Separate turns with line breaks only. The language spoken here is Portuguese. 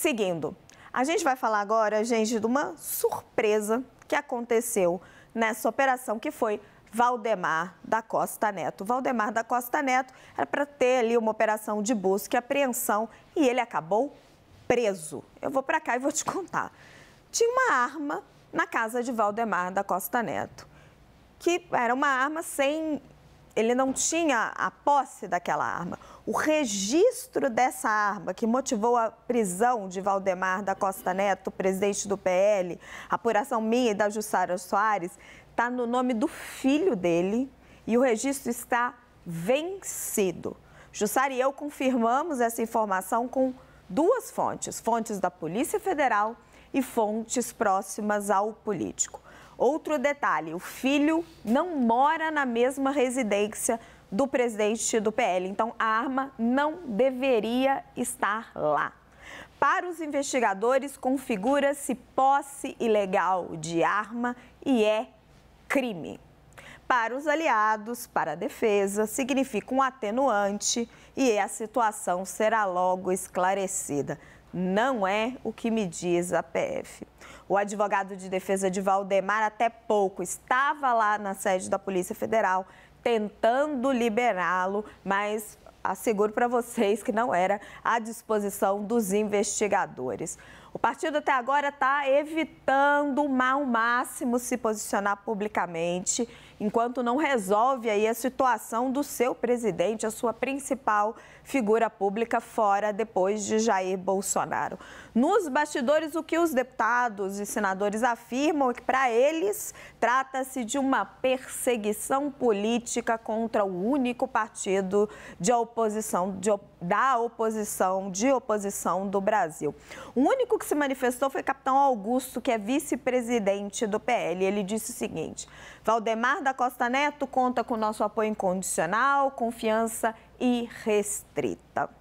seguindo. A gente vai falar agora, gente, de uma surpresa que aconteceu nessa operação, que foi Valdemar da Costa Neto. Valdemar da Costa Neto era para ter ali uma operação de busca e apreensão e ele acabou preso. Eu vou para cá e vou te contar. Tinha uma arma na casa de Valdemar da Costa Neto, que era uma arma sem ele não tinha a posse daquela arma. O registro dessa arma, que motivou a prisão de Valdemar da Costa Neto, presidente do PL, apuração minha e da Jussara Soares, está no nome do filho dele e o registro está vencido. Jussara e eu confirmamos essa informação com duas fontes, fontes da Polícia Federal e fontes próximas ao político. Outro detalhe: o filho não mora na mesma residência do presidente do PL, então a arma não deveria estar lá. Para os investigadores, configura-se posse ilegal de arma e é crime. Para os aliados, para a defesa, significa um atenuante e a situação será logo esclarecida. Não é o que me diz a PF. O advogado de defesa de Valdemar, até pouco, estava lá na sede da Polícia Federal tentando liberá-lo, mas asseguro para vocês que não era à disposição dos investigadores. O partido até agora está evitando ao máximo se posicionar publicamente, enquanto não resolve aí a situação do seu presidente, a sua principal figura pública fora depois de Jair Bolsonaro. Nos bastidores, o que os deputados e senadores afirmam é que para eles trata-se de uma perseguição política contra o único partido de oposição oposição de, da oposição de oposição do Brasil. O único que se manifestou foi o capitão Augusto, que é vice-presidente do PL. Ele disse o seguinte: Valdemar da Costa Neto conta com nosso apoio incondicional, confiança e restrita.